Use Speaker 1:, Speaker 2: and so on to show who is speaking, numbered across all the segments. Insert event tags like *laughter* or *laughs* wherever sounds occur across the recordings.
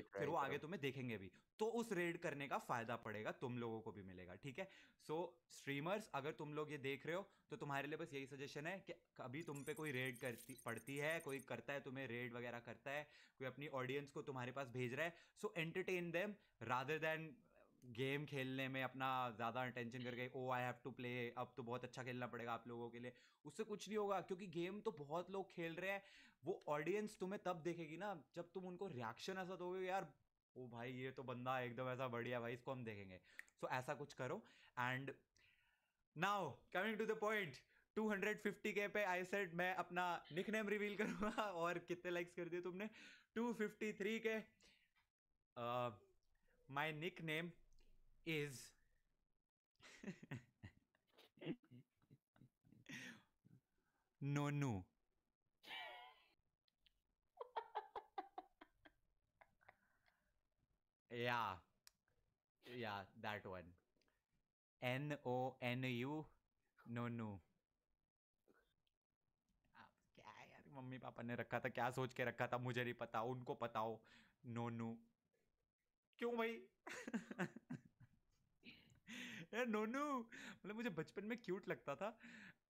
Speaker 1: फिर वो आगे तुम्हें देखेंगे भी तो उस रेड करने का फायदा पड़ेगा तुम लोगों को भी मिलेगा ठीक है सो स्ट्रीमर्स अगर तुम लोग ये देख रहे हो तो तुम्हारे लिए बस यही सजेशन है कि कभी तुम पे कोई रेड करती पड़ती है कोई करता है तुम्हें रेड वगैरह करता है कोई अपनी ऑडियंस को तुम्हारे पास भेज रहा है so entertain them rather than game खेलने में अपना ज़्यादा अटेंशन करके oh I have to play अब तो बहुत अच्छा खेलना पड़ेगा आप लोगों के लिए उससे कुछ नहीं होगा क्योंकि गेम तो बहुत लोग खेल रहे हैं वो ऑडियंस तुम्हें तब देखेगी ना जब तुम उनको रिएक्शन ऐसा दोगे यार ओ भाई ये तो बंदा एकदम ऐसा बढ़िया भाई इसको हम देखेंगे सो so, ऐसा कुछ करो and now coming to the point 250 के पे आई सेड मैं अपना निक नेम रिवील करूँगा *laughs* और कितने लाइक्स कर दिए तुमने 253 के my nickname is no yeah. Yeah, that one. N O N U no क्या यार मम्मी पापा ने रखा था क्या सोच के रखा था मुझे नहीं पता उनको पता हो नो क्यों भाई *laughs* है नोनू मतलब मुझे बचपन में क्यूट लगता था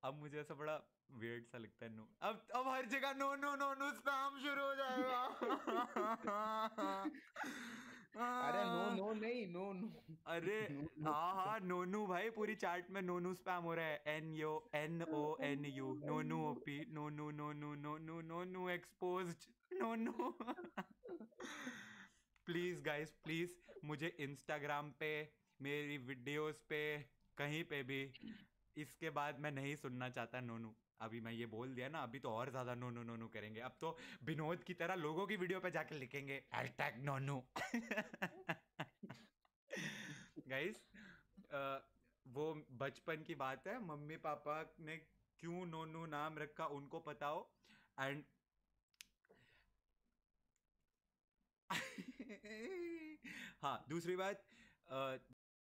Speaker 1: अब मुझे ऐसा बड़ा वेर्ड सा लगता है नो अब अब हर जगह no no no no spam शुरू हो जाएगा अरे नो *laughs* नो नहीं नो नो अरे *laughs* हाँ हाँ नोनू भाई पूरी चार्ट में नोनू स्पैम हो रहा है एन यो N O N U Nonu OP Nonu Nonu Nonu Nonu exposed Nonu please guys please मुझे इंस्टाग्राम पे मेरी वीडियोस पे कहीं पे भी इसके बाद मैं नहीं सुनना चाहता नोनू अभी मैं ये बोल दिया ना अभी तो और ज़्यादा नोनू नोनू करेंगे अब तो विनोद की तरह लोगों की वीडियो पे जाके लिखेंगे नोनू गाइस वो बचपन की बात है मम्मी पापा ने क्यों नोनू नाम रखा उनको पता हो एंड हाँ दूसरी बात